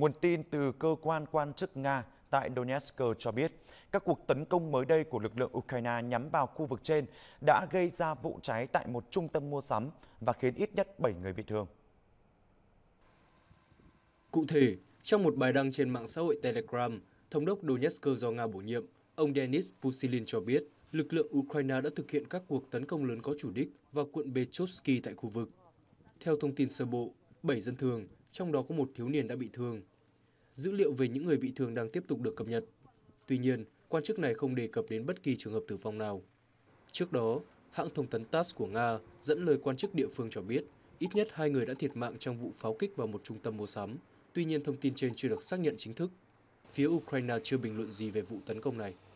Nguồn tin từ cơ quan quan chức Nga tại Donetsk cho biết, các cuộc tấn công mới đây của lực lượng Ukraine nhắm vào khu vực trên đã gây ra vụ cháy tại một trung tâm mua sắm và khiến ít nhất 7 người bị thương. Cụ thể, trong một bài đăng trên mạng xã hội Telegram, Thống đốc Donetsk do Nga bổ nhiệm, ông Denis Pusilin cho biết lực lượng Ukraine đã thực hiện các cuộc tấn công lớn có chủ đích vào quận Bechovsky tại khu vực. Theo thông tin sơ bộ, 7 dân thường, trong đó có một thiếu niên đã bị thương. Dữ liệu về những người bị thương đang tiếp tục được cập nhật. Tuy nhiên, quan chức này không đề cập đến bất kỳ trường hợp tử vong nào. Trước đó, hãng thông tấn TASS của Nga dẫn lời quan chức địa phương cho biết ít nhất hai người đã thiệt mạng trong vụ pháo kích vào một trung tâm mua sắm. Tuy nhiên, thông tin trên chưa được xác nhận chính thức. Phía Ukraine chưa bình luận gì về vụ tấn công này.